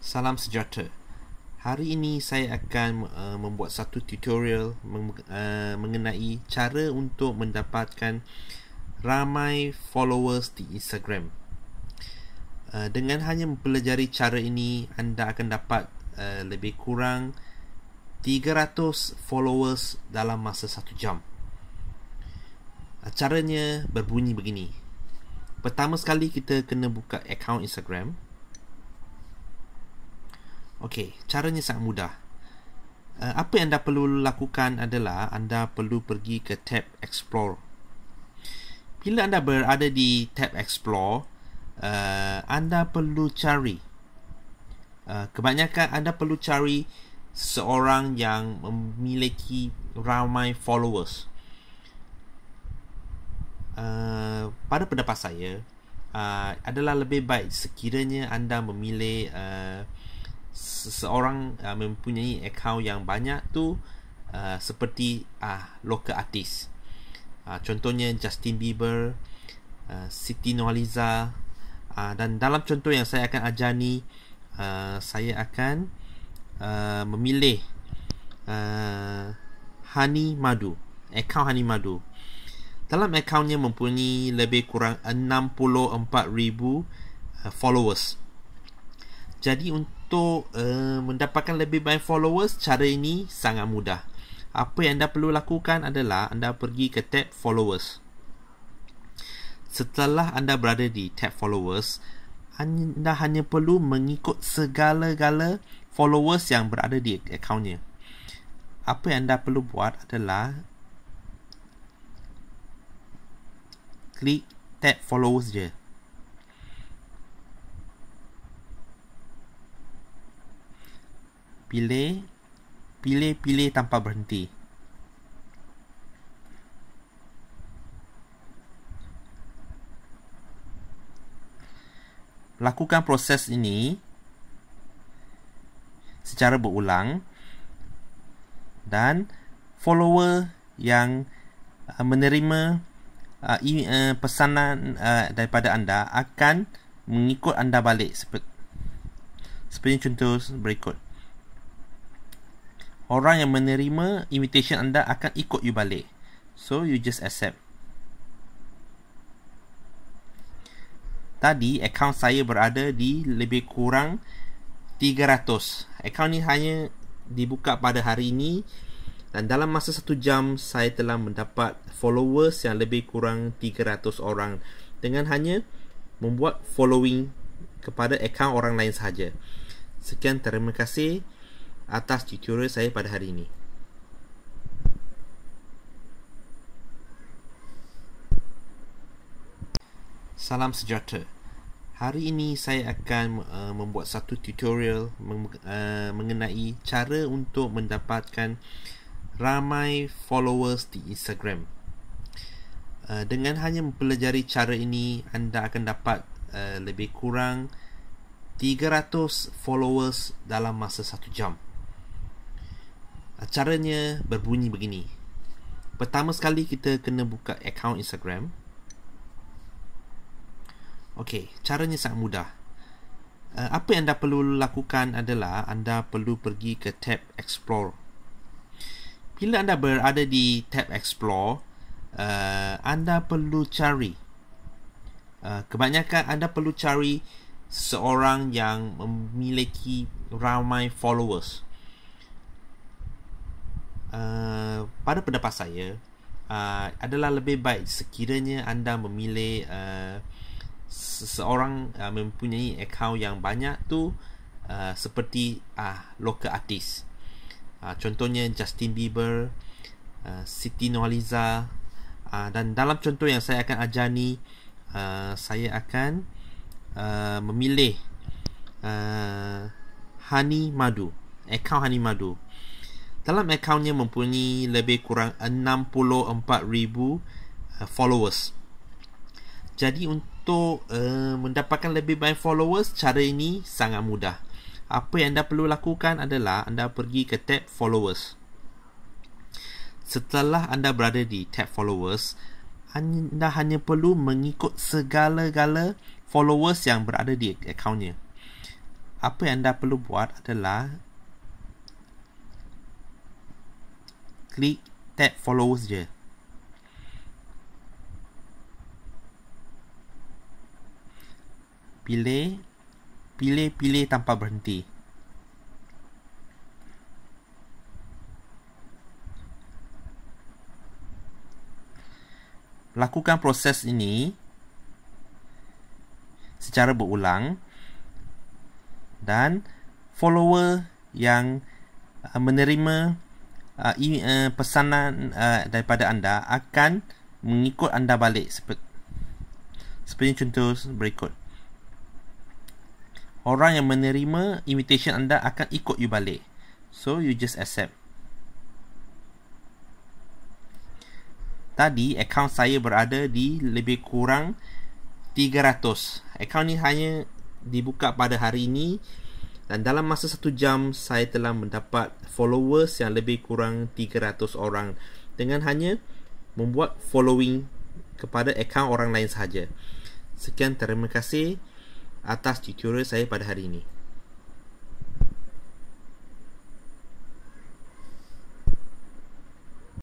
Salam sejahtera. Hari ini saya akan uh, membuat satu tutorial meng- uh, mengenai cara untuk mendapatkan ramai followers di Instagram. Uh, dengan hanya mempelajari cara ini, anda akan dapat uh, lebih kurang 300 followers dalam masa satu jam. Uh, caranya berbunyi begini. Pertama sekali kita kena buka akaun Instagram. Okey, caranya sangat mudah. Uh, apa yang anda perlu lakukan adalah anda perlu pergi ke tab explore. Bila anda berada di tab explore, uh, anda perlu cari uh, kebanyakan anda perlu cari seorang yang memiliki ramai followers. Uh, pada pendapat saya, uh, adalah lebih baik sekiranya anda memilih uh, seseorang uh, mempunyai akaun yang banyak tu uh, seperti uh, local artist uh, contohnya Justin Bieber uh, Siti Nualiza uh, ah, dan dalam contoh yang saya akan ajar ni uh, saya akan uh, memilih uh, Honey Madu akaun Honey Madu dalam akaunnya mempunyai lebih kurang 64,000 uh, followers jadi untuk uh, mendapatkan lebih banyak followers cara ini sangat mudah apa yang anda perlu lakukan adalah anda pergi ke tab followers setelah anda berada di tab followers anda hanya perlu mengikut segala-gala followers yang berada di akaunnya apa yang anda perlu buat adalah klik tab followers je pilih pilih pilih tanpa berhenti lakukan proses ini secara berulang dan follower yang uh, menerima uh, uh, pesanan daripada anda akan mengikut anda balik seperti seperti contoh berikut orang yang menerima invitation anda akan ikut you balik. So you just accept. Tadi account saya berada di lebih kurang 300. Account ni hanya dibuka pada hari ini dan dalam masa satu jam saya telah mendapat followers yang lebih kurang 300 orang dengan hanya membuat following kepada account orang lain sahaja. Sekian terima kasih atas tutorial saya pada hari ini. Salam sejahtera. Hari ini saya akan uh, membuat satu tutorial meng- uh, mengenai cara untuk mendapatkan ramai followers di Instagram. Uh, dengan hanya mempelajari cara ini, anda akan dapat uh, lebih kurang 300 followers dalam masa satu jam caranya berbunyi begini pertama sekali kita kena buka account Instagram Okey, caranya sangat mudah eh, apa yang anda perlu lakukan adalah anda perlu pergi ke tab explore bila anda berada di tab explore eh, anda perlu cari eh, kebanyakan anda perlu cari seorang yang memiliki ramai followers Uh, pada pendapat saya uh, adalah lebih baik sekiranya anda memilih uh, seseorang uh, mempunyai akaun yang banyak tu uh, seperti ah uh, local artist. Uh, contohnya Justin Bieber, uh, Siti Nurhaliza uh, dan dalam contoh yang saya akan ajar ni uh, saya akan uh, memilih uh, Honey Madu, akaun Honey Madu dalam akaunnya mempunyai lebih kurang 64,000 eh, followers. Jadi untuk uh, mendapatkan lebih banyak followers, cara ini sangat mudah. Apa yang anda perlu lakukan adalah anda pergi ke tab followers. Setelah anda berada di tab followers, anda hanya perlu mengikut segala-gala followers yang berada di akaunnya. Apa yang anda perlu buat adalah Klik tab follows je pilih pilih pilih tanpa berhenti lakukan proses ini secara berulang dan follower yang uh, menerima uh, uh, pesanan uh, daripada anda akan mengikut anda balik seperti, seperti contoh berikut orang yang menerima invitation anda akan ikut you balik so you just accept tadi account saya berada di lebih kurang 300 Account ni hanya dibuka pada hari ini dan dalam masa satu jam saya telah mendapat followers yang lebih kurang 300 orang dengan hanya membuat following kepada akaun orang lain sahaja. Sekian terima kasih atas tutorial saya pada hari ini.